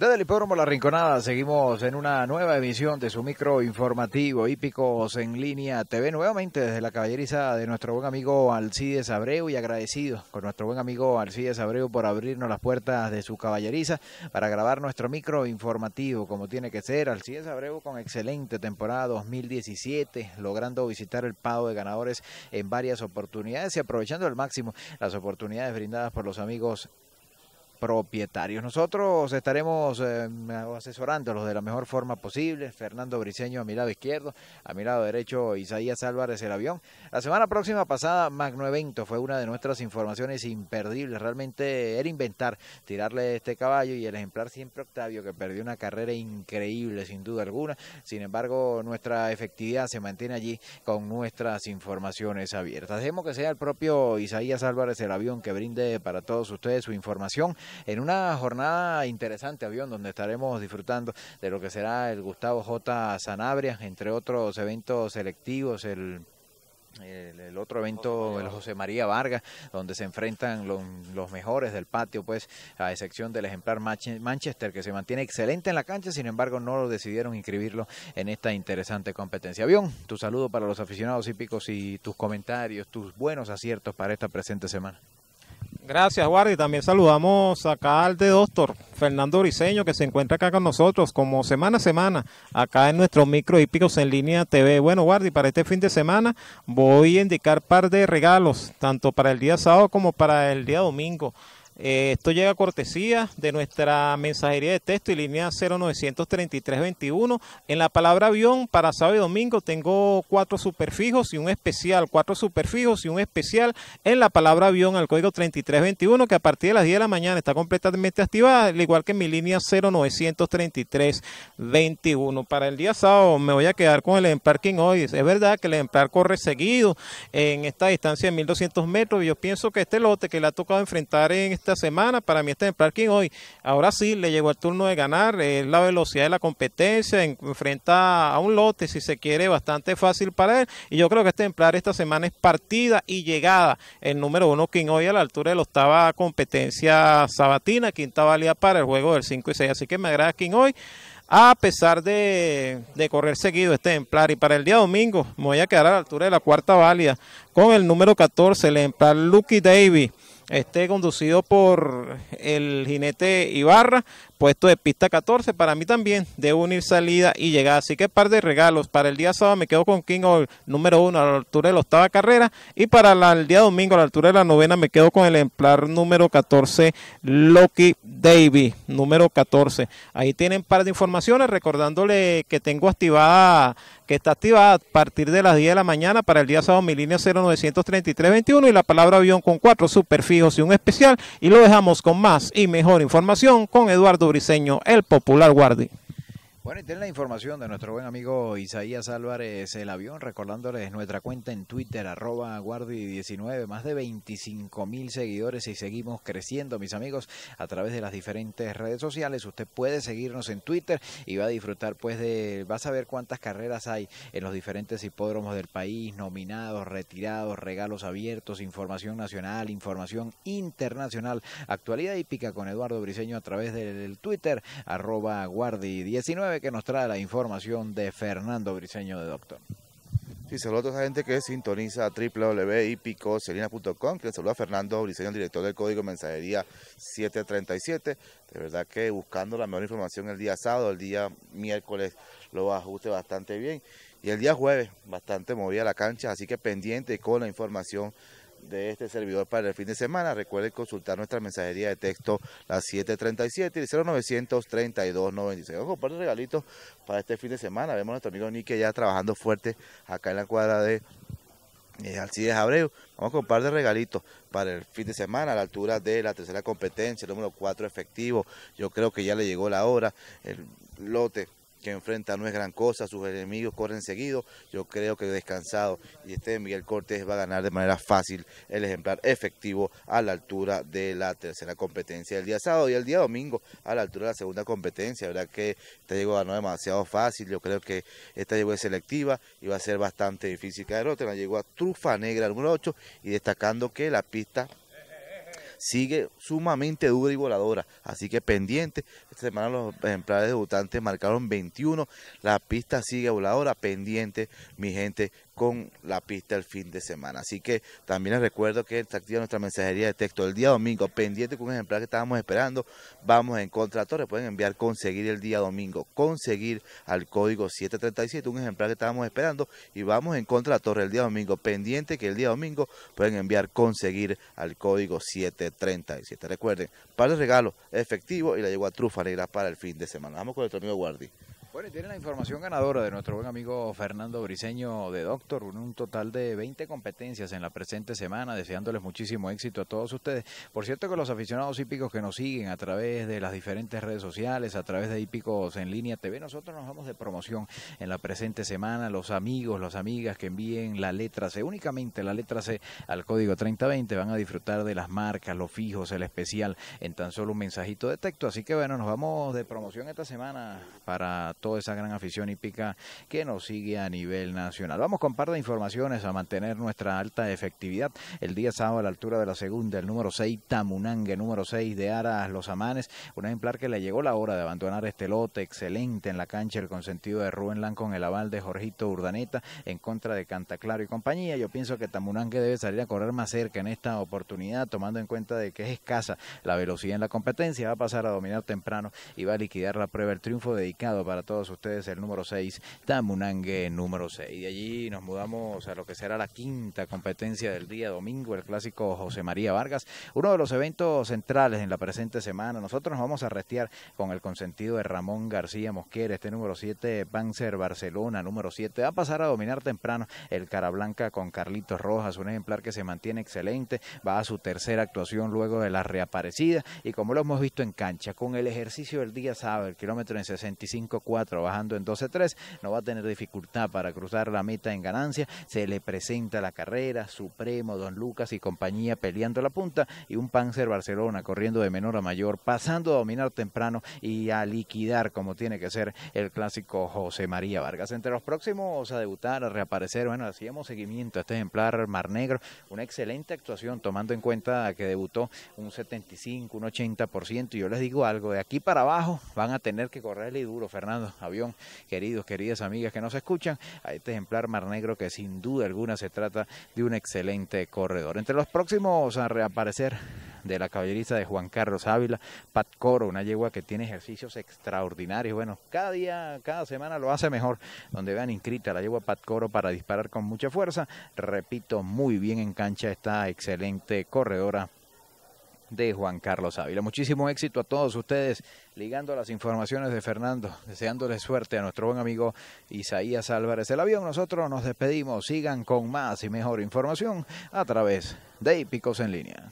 Desde el Hipódromo La Rinconada seguimos en una nueva emisión de su micro informativo Hípicos en Línea TV, nuevamente desde la caballeriza de nuestro buen amigo Alcides Abreu y agradecido con nuestro buen amigo Alcides Abreu por abrirnos las puertas de su caballeriza para grabar nuestro micro informativo como tiene que ser. Alcides Abreu con excelente temporada 2017, logrando visitar el pado de ganadores en varias oportunidades y aprovechando al máximo las oportunidades brindadas por los amigos propietarios. Nosotros estaremos eh, asesorándolos de la mejor forma posible. Fernando Briceño a mi lado izquierdo, a mi lado derecho Isaías Álvarez el avión. La semana próxima pasada Magno Evento fue una de nuestras informaciones imperdibles. Realmente era inventar, tirarle este caballo y el ejemplar siempre Octavio que perdió una carrera increíble sin duda alguna. Sin embargo, nuestra efectividad se mantiene allí con nuestras informaciones abiertas. Dejemos que sea el propio Isaías Álvarez el avión que brinde para todos ustedes su información en una jornada interesante, Avión, donde estaremos disfrutando de lo que será el Gustavo J. Sanabria, entre otros eventos selectivos, el el, otro evento, el José María Vargas, donde se enfrentan los mejores del patio, pues a excepción del ejemplar Manchester, que se mantiene excelente en la cancha, sin embargo no lo decidieron inscribirlo en esta interesante competencia. Avión, tu saludo para los aficionados hípicos y tus comentarios, tus buenos aciertos para esta presente semana. Gracias, Guardi. También saludamos acá al de doctor Fernando Oriseño que se encuentra acá con nosotros como semana a semana, acá en nuestro micro hípicos en línea TV. Bueno, Guardi, para este fin de semana voy a indicar par de regalos, tanto para el día sábado como para el día domingo. Eh, esto llega a cortesía de nuestra mensajería de texto y línea 093321. En la palabra avión, para sábado y domingo tengo cuatro superfijos y un especial. Cuatro superfijos y un especial en la palabra avión al código 3321, que a partir de las 10 de la mañana está completamente activada, al igual que mi línea 093321. Para el día sábado me voy a quedar con el emparking hoy. Es verdad que el emplar corre seguido en esta distancia de 1200 metros. Y yo pienso que este lote que le ha tocado enfrentar en esta semana para mí este ejemplar King hoy. Ahora sí le llegó el turno de ganar, es eh, la velocidad de la competencia, enfrenta a un lote si se quiere bastante fácil para él y yo creo que este ejemplar esta semana es partida y llegada. El número uno King hoy a la altura de la octava competencia sabatina, quinta válida para el juego del 5 y 6, así que me agrada King hoy a pesar de, correr seguido este ejemplar. Y para el día domingo me voy a quedar a la altura de la cuarta válida con el número 14, el ejemplar Lucky Davy esté conducido por el jinete Ibarra puesto de pista 14 para mí también de unir salida y llegada. Así que par de regalos. Para el día sábado me quedo con King número 1 a la altura de la octava carrera. Y para el día domingo a la altura de la novena me quedo con el ejemplar número 14, Loki Davy, número 14. Ahí tienen par de informaciones. Recordándole que tengo activada, que está activada a partir de las 10 de la mañana para el día sábado mi línea 093321 y la palabra avión con cuatro superfijos y un especial. Y lo dejamos con más y mejor información con Eduardo diseño el popular Guardi. Bueno, y tienen la información de nuestro buen amigo Isaías Álvarez El Avión, recordándoles nuestra cuenta en Twitter, arroba guardi19, más de 25 mil seguidores y seguimos creciendo, mis amigos, a través de las diferentes redes sociales. Usted puede seguirnos en Twitter y va a disfrutar, pues, de, va a saber cuántas carreras hay en los diferentes hipódromos del país, nominados, retirados, regalos abiertos, información nacional, información internacional, actualidad hípica con Eduardo Briseño a través del Twitter, arroba guardi19 que nos trae la información de Fernando Briseño de Doctor. Sí, saludos a toda gente que sintoniza www.ipicoselina.com, que le a Fernando Briseño, director del Código Mensajería 737. De verdad que buscando la mejor información el día sábado, el día miércoles lo ajuste bastante bien. Y el día jueves, bastante movida la cancha, así que pendiente con la información de este servidor para el fin de semana. Recuerden consultar nuestra mensajería de texto, la 737 y el 093296. Vamos a comprar regalitos para este fin de semana. Vemos a nuestro amigo Nike ya trabajando fuerte acá en la cuadra de eh, Alcides Abreu. Vamos a comprar de regalitos para el fin de semana a la altura de la tercera competencia, el número 4 efectivo. Yo creo que ya le llegó la hora. El lote que enfrenta no es gran cosa, sus enemigos corren seguido, yo creo que descansado y este Miguel Cortés va a ganar de manera fácil el ejemplar efectivo a la altura de la tercera competencia del día sábado y el día domingo a la altura de la segunda competencia, verdad que esta llegó ganó demasiado fácil, yo creo que esta llegó es selectiva y va a ser bastante difícil que derrote, la llegó a Trufa Negra número 8 y destacando que la pista sigue sumamente dura y voladora. Así que pendiente. Esta semana los ejemplares debutantes marcaron 21. La pista sigue voladora. Pendiente, mi gente, con la pista el fin de semana. Así que también les recuerdo que está activa nuestra mensajería de texto el día domingo, pendiente con un ejemplar que estábamos esperando. Vamos en contra torre, pueden enviar conseguir el día domingo, conseguir al código 737, un ejemplar que estábamos esperando. Y vamos en contra torre el día domingo, pendiente que el día domingo pueden enviar conseguir al código 737. Recuerden, para el regalo efectivo y la a trufa negra para el fin de semana. Vamos con el amigo Guardi. Bueno, y tiene la información ganadora de nuestro buen amigo Fernando Briseño de Doctor, un total de 20 competencias en la presente semana, deseándoles muchísimo éxito a todos ustedes. Por cierto que los aficionados hípicos que nos siguen a través de las diferentes redes sociales, a través de Hípicos en línea TV, nosotros nos vamos de promoción en la presente semana, los amigos, las amigas que envíen la letra C, únicamente la letra C al código 3020, van a disfrutar de las marcas, los fijos, el especial en tan solo un mensajito de texto, así que bueno, nos vamos de promoción esta semana para toda esa gran afición hípica que nos sigue a nivel nacional. Vamos con par de informaciones a mantener nuestra alta efectividad. El día sábado a la altura de la segunda, el número 6 Tamunangue, número 6 de Aras Los Amanes, un ejemplar que le llegó la hora de abandonar este lote excelente en la cancha, el consentido de Rubén Lan con el aval de Jorgito Urdaneta en contra de Cantaclaro y compañía. Yo pienso que Tamunangue debe salir a correr más cerca en esta oportunidad, tomando en cuenta de que es escasa la velocidad en la competencia. Va a pasar a dominar temprano y va a liquidar la prueba. El triunfo dedicado para todos ustedes el número 6, Tamunangue número 6. De allí nos mudamos a lo que será la quinta competencia del día domingo, el clásico José María Vargas, uno de los eventos centrales en la presente semana. Nosotros nos vamos a restear con el consentido de Ramón García Mosquera, este número 7, Panzer Barcelona, número 7. Va a pasar a dominar temprano el Cara con Carlitos Rojas, un ejemplar que se mantiene excelente, va a su tercera actuación luego de la reaparecida y como lo hemos visto en cancha, con el ejercicio del día sábado, el kilómetro en 65 trabajando en 12-3, no va a tener dificultad para cruzar la meta en ganancia, se le presenta la carrera, Supremo, Don Lucas y compañía peleando la punta y un Panzer Barcelona corriendo de menor a mayor, pasando a dominar temprano y a liquidar como tiene que ser el clásico José María Vargas. Entre los próximos a debutar, a reaparecer, bueno, hacíamos seguimiento a este ejemplar Mar Negro, una excelente actuación tomando en cuenta que debutó un 75, un 80%, y yo les digo algo, de aquí para abajo van a tener que correrle duro, Fernando avión, queridos, queridas amigas que nos escuchan, a este ejemplar Mar Negro que sin duda alguna se trata de un excelente corredor. Entre los próximos a reaparecer de la caballeriza de Juan Carlos Ávila, Pat Coro, una yegua que tiene ejercicios extraordinarios. Bueno, cada día, cada semana lo hace mejor. Donde vean inscrita la yegua Pat Coro para disparar con mucha fuerza. Repito, muy bien en cancha esta excelente corredora de Juan Carlos Ávila. Muchísimo éxito a todos ustedes, ligando las informaciones de Fernando, deseándole suerte a nuestro buen amigo Isaías Álvarez. El avión, nosotros nos despedimos, sigan con más y mejor información a través de Hípicos en línea.